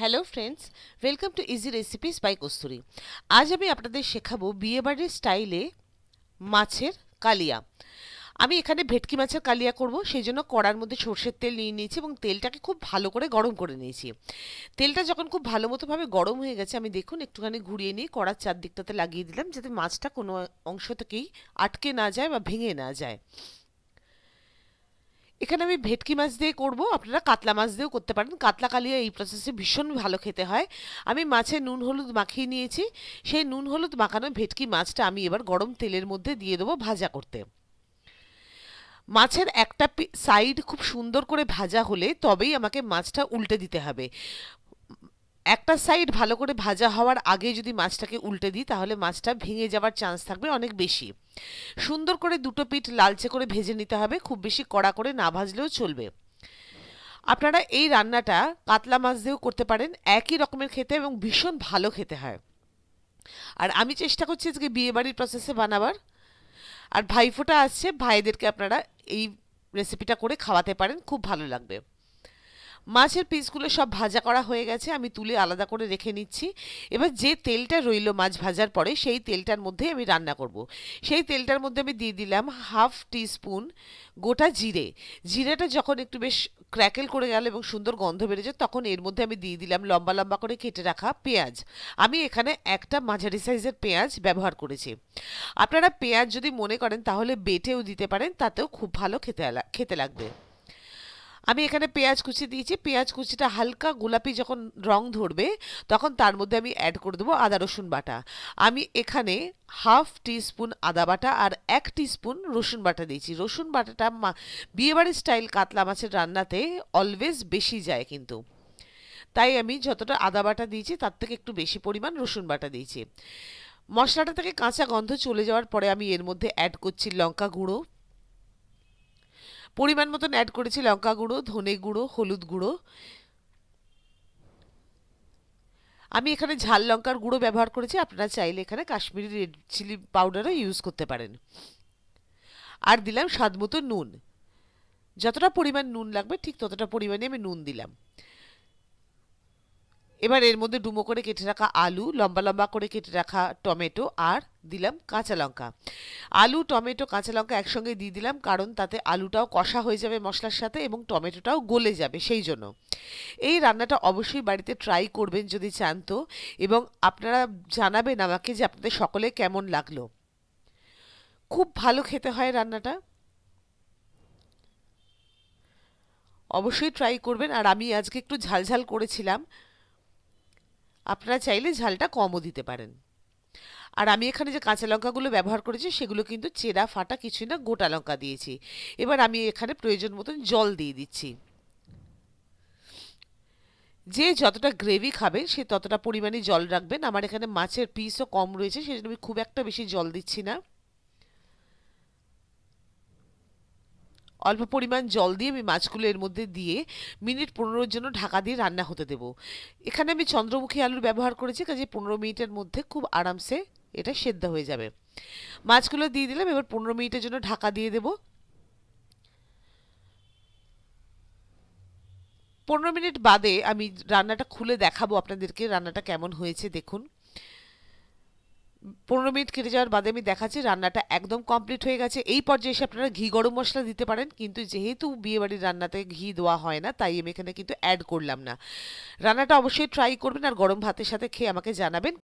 Hello friends welcome to easy recipes by Kasturi আজ আমি আপনাদের শেখাবো বিয়েবাড়ির স্টাইলে মাছের কালিয়া আমি এখানে ভেটকি মাছের কালিয়া করব সেই জন্য কড়ার মধ্যে সর্ষের তেল নিয়ে নিয়েছি এবং তেলটাকে খুব ভালো করে গরম করে নিয়েছি তেলটা যখন খুব ভালো মতোভাবে গরম হয়ে গেছে আমি দেখুন একটুখানি ঘুরিয়ে নিয়ে কড়ার চারদিকটাতে লাগিয়ে দিলাম যাতে মাছটা কোনো অংশ থেকেই আটকে না যায় বা ভেঙে না যায় এখানে আমি ভেটকি মাছ দিয়ে করব আপনারা কাতলা মাছ দিয়েও করতে পারেন কাতলা কালিয়া এই প্রসেসে ভীষণ ভালো খেতে হয় আমি মাছে নুন হলুদ মাখিয়ে নিয়েছি সেই নুন হলুদ মাখানো ভেটকি মাছটা আমি এবার গরম তেলের মধ্যে দিয়ে দেবো ভাজা করতে মাছের একটা সাইড খুব সুন্দর করে ভাজা হলে তবেই আমাকে মাছটা উল্টে দিতে হবে একটা সাইড ভালো করে ভাজা হওয়ার আগে যদি মাছটাকে উল্টে দিই তাহলে মাছটা ভেঙে যাওয়ার চান্স থাকবে অনেক বেশি সুন্দর করে দুটো পিঠ লালচে করে ভেজে নিতে হবে খুব বেশি কড়া করে না ভাজলেও চলবে আপনারা এই রান্নাটা কাতলা মাছ দিয়েও করতে পারেন একই রকমের খেতে এবং ভীষণ ভালো খেতে হয় আর আমি চেষ্টা করছি আজকে বিয়েবাড়ির প্রসেসে বানাবার আর ভাইফোঁটা আসছে ভাইদেরকে আপনারা এই রেসিপিটা করে খাওয়াতে পারেন খুব ভালো লাগবে মাছের পিসগুলো সব ভাজা করা হয়ে গেছে আমি তুলে আলাদা করে রেখে নিচ্ছি এবার যে তেলটা রইল মাছ ভাজার পরে সেই তেলটার মধ্যে আমি রান্না করব। সেই তেলটার মধ্যে আমি দিয়ে দিলাম হাফ টিস্পুন গোটা জিরে জিরেটা যখন একটু বেশ ক্র্যাকেল করে গেল এবং সুন্দর গন্ধ বেড়েছে তখন এর মধ্যে আমি দিয়ে দিলাম লম্বা লম্বা করে কেটে রাখা পেঁয়াজ আমি এখানে একটা মাঝারি সাইজের পেঁয়াজ ব্যবহার করেছি আপনারা পেঁয়াজ যদি মনে করেন তাহলে বেটেও দিতে পারেন তাতেও খুব ভালো খেতে খেতে লাগবে আমি এখানে পেঁয়াজ কুচি দিয়েছি পেঁয়াজ কুচিটা হালকা গোলাপি যখন রং ধরবে তখন তার মধ্যে আমি অ্যাড করে দেবো আদা রসুন বাটা আমি এখানে হাফ টিস্পুন আদা বাটা আর এক টিস্পুন রসুন বাটা দিয়েছি রসুন বাটাটা বিয়েবাড়ির স্টাইল কাতলা মাছের রান্নাতে অলওয়েজ বেশি যায় কিন্তু তাই আমি যতটা আদা বাটা দিয়েছি তার থেকে একটু বেশি পরিমাণ রসুন বাটা দিয়েছি মশলাটা থেকে কাঁচা গন্ধ চলে যাওয়ার পরে আমি এর মধ্যে অ্যাড করছি লঙ্কা গুঁড়ো পরিমাণ মতন অ্যাড করেছি লঙ্কা গুঁড়ো ধনে গুঁড়ো হলুদ গুঁড়ো আমি এখানে ঝাল লঙ্কার গুঁড়ো ব্যবহার করেছি আপনারা চাইলে এখানে কাশ্মীরি রেড চিলি পাউডারও ইউজ করতে পারেন আর দিলাম স্বাদ মতো নুন যতটা পরিমাণ নুন লাগবে ঠিক ততটা পরিমাণে আমি নুন দিলাম এবার এর মধ্যে ডুমো করে কেটে রাখা আলু লম্বা লম্বা করে কেটে রাখা টমেটো আর দিলাম কাঁচা লঙ্কা আলু টমেটো কাঁচা লঙ্কা একসঙ্গে দিয়ে দিলাম কারণ তাতে আলুটাও কষা হয়ে যাবে মশলার সাথে এবং টমেটোটাও গলে যাবে সেই জন্য এই রান্নাটা অবশ্যই বাড়িতে ট্রাই করবেন যদি চান তো এবং আপনারা জানাবেন আমাকে যে আপনাদের সকলে কেমন লাগলো খুব ভালো খেতে হয় রান্নাটা অবশ্যই ট্রাই করবেন আর আমি আজকে একটু ঝালঝাল করেছিলাম আপনারা চাইলে ঝালটা কমও দিতে পারেন আর আমি এখানে যে কাঁচা লঙ্কাগুলো ব্যবহার করেছি সেগুলো কিন্তু চেরা ফাটা কিছুই না গোটা লঙ্কা দিয়েছি এবার আমি এখানে প্রয়োজন মতন জল দিয়ে দিচ্ছি যে যতটা গ্রেভি খাবেন সে ততটা পরিমাণে জল রাখবেন আমার এখানে মাছের পিসও কম রয়েছে সেজন্য আমি খুব একটা বেশি জল দিচ্ছি না অল্প পরিমাণ জল দিয়ে আমি মাছগুলো এর মধ্যে দিয়ে মিনিট পনেরোর জন্য ঢাকা দিয়ে রান্না হতে দেব এখানে আমি চন্দ্রমুখী আলুর ব্যবহার করেছি কাজে পনেরো মিনিটের মধ্যে খুব আরামসে এটা সেদ্ধ হয়ে যাবে মাছগুলো দিয়ে দিলাম এবার পনেরো মিনিটের জন্য ঢাকা দিয়ে দেব পনেরো মিনিট বাদে আমি রান্নাটা খুলে দেখাবো আপনাদেরকে রান্নাটা কেমন হয়েছে দেখুন পনেরো মিনিট কেটে যাওয়ার বাদে আমি দেখাচ্ছি রান্নাটা একদম কমপ্লিট হয়ে গেছে এই পর্যায়ে এসে আপনারা ঘি গরম মশলা দিতে পারেন কিন্তু যেহেতু বিয়েবাড়ির রান্নাতে ঘি দেওয়া হয় না তাই আমি এখানে কিন্তু অ্যাড করলাম না রান্নাটা অবশ্যই ট্রাই করবেন আর গরম ভাতের সাথে খেয়ে আমাকে জানাবেন